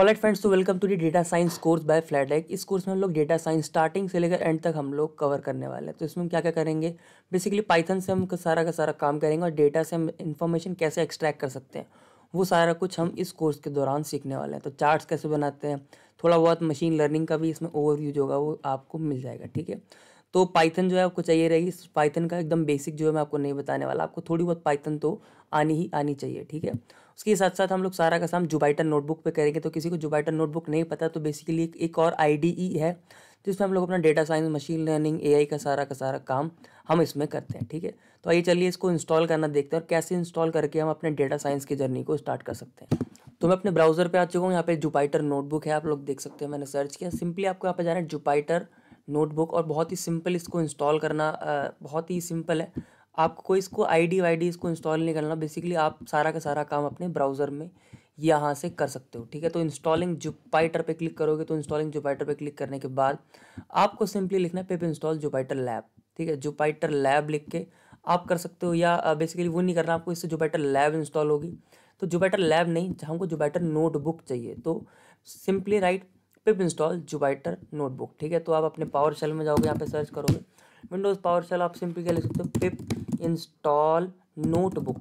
alright friends to welcome to the data science course by फ्लैटेक इस कोर्स में हम लोग डेटा साइंस स्टार्टिंग से लेकर एंड तक हम लोग कवर करने वाले हैं तो इसमें हम क्या क्या करेंगे बेसिकली पाइथन से हम सारा का सारा काम करेंगे और डेटा से हम इन्फॉर्मेशन कैसे एक्सट्रैक्ट कर सकते हैं वो सारा कुछ हम इस कोर्स के दौरान सीखने वाले हैं तो चार्ट्स कैसे बनाते हैं थोड़ा बहुत मशीन लर्निंग का भी इसमें ओवर होगा वो आपको मिल जाएगा ठीक है तो पाइथन जो है आपको चाहिए रहेगी पाइथन का एकदम बेसिक जो है मैं आपको नहीं बताने वाला आपको थोड़ी बहुत पाइथन तो आनी ही आनी चाहिए ठीक है उसके साथ साथ हम लोग सारा का काम जुबाइटन नोटबुक पे करेंगे तो किसी को जुबाइटन नोटबुक नहीं पता तो बेसिकली एक और आई e है जिसमें हम लोग अपना डेटा साइंस मशीन लर्निंग ए का सारा का सारा काम हम इसमें करते हैं ठीक है तो आइए चलिए इसको इंस्टॉल करना देखते हैं और कैसे इंस्टॉल करके हम अपने डेटा साइंस की जर्नी को स्टार्ट कर सकते हैं तो मैं अपने ब्राउज़र पे आ चुका हूँ यहाँ पे जुपाइटर नोटबुक है आप लोग देख सकते हैं मैंने सर्च किया सिंपली आपको यहाँ पे जाना है जुपाइटर नोटबुक और बहुत ही सिंपल इसको इंस्टॉल करना बहुत ही सिंपल है आपको कोई इसको आई डी वाई डी इसको इंस्टॉल नहीं करना बेसिकली आप सारा का सारा काम अपने ब्राउज़र में यहाँ से कर सकते हो ठीक है तो इंस्टॉलिंग जुपाइटर पे क्लिक करोगे तो इंस्टॉलिंग जुपाइटर पे क्लिक करने के बाद आपको सिंपली लिखना है पेप इंस्टॉल जुपाइटर लैब ठीक है जुपाइटर लैब लिख के आप कर सकते हो या बेसिकली वो नहीं करना आपको इससे जुपाइटर लैब इंस्टॉल होगी तो जुपाइटर लैब नहीं हमको जुपाइटर नोटबुक चाहिए तो simply write pip install Jupyter notebook ठीक है तो आप अपने पावर सेल में जाओगे यहाँ पे सर्च करोगे विंडोज़ पावर सेल आप सिंपली क्या लिख सकते हो पिप इंस्टॉल नोटबुक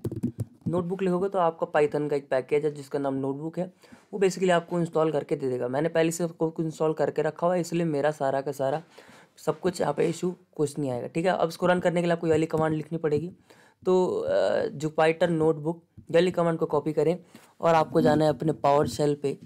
नोटबुक लिखोगे तो आपका पाइथन का एक पैकेज है जिसका नाम नोटबुक है वो बेसिकली आपको इंस्टॉल करके दे देगा मैंने पहले से कुछ इंस्टॉल करके रखा हुआ है इसलिए मेरा सारा का सारा सब कुछ यहाँ पे इशू कुछ नहीं आएगा ठीक है अब इसको रन करने के लिए आपको वाली कमांड लिखनी पड़ेगी तो जुपाइटर नोटबुक वाली कमांड को कॉपी करें और आपको जाना है अपने पावर सेल पे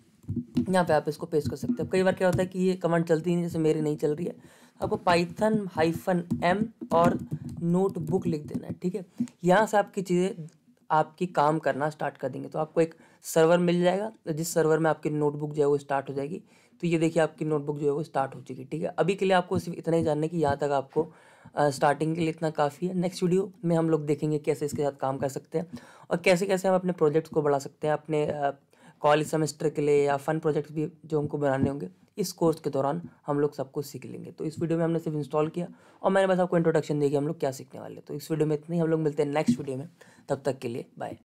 यहाँ पे आप इसको पेश कर सकते हो कई बार क्या होता है कि ये कमांड चलती नहीं जैसे मेरी नहीं चल रही है आपको पाइथन हाइफन एम और नोटबुक लिख देना है ठीक है यहाँ से आपकी चीज़ें आपकी काम करना स्टार्ट कर देंगे तो आपको एक सर्वर मिल जाएगा तो जिस सर्वर में आपकी नोटबुक जो है वो स्टार्ट हो जाएगी तो ये देखिए आपकी नोटबुक जो है वो स्टार्ट हो चुकी ठीक है अभी के लिए आपको सिर्फ इतना ही जानना है कि यहाँ तक आपको स्टार्टिंग के लिए इतना काफ़ी है नेक्स्ट वीडियो में हम लोग देखेंगे कैसे इसके साथ काम कर सकते हैं और कैसे कैसे हम अपने प्रोजेक्ट्स को बढ़ा सकते हैं अपने कॉलेज सेमेस्टर के लिए या फन प्रोजेक्ट भी जो हमको बनाने होंगे इस कोर्स के दौरान हम लोग सब कुछ सीख लेंगे तो इस वीडियो में हमने सिर्फ इंस्टॉल किया और मैंने बस आपको इंट्रोडक्शन दी कि हम लोग क्या सीखने वाले तो इस वीडियो में ही हम लोग मिलते हैं नेक्स्ट वीडियो में तब तक के लिए बाय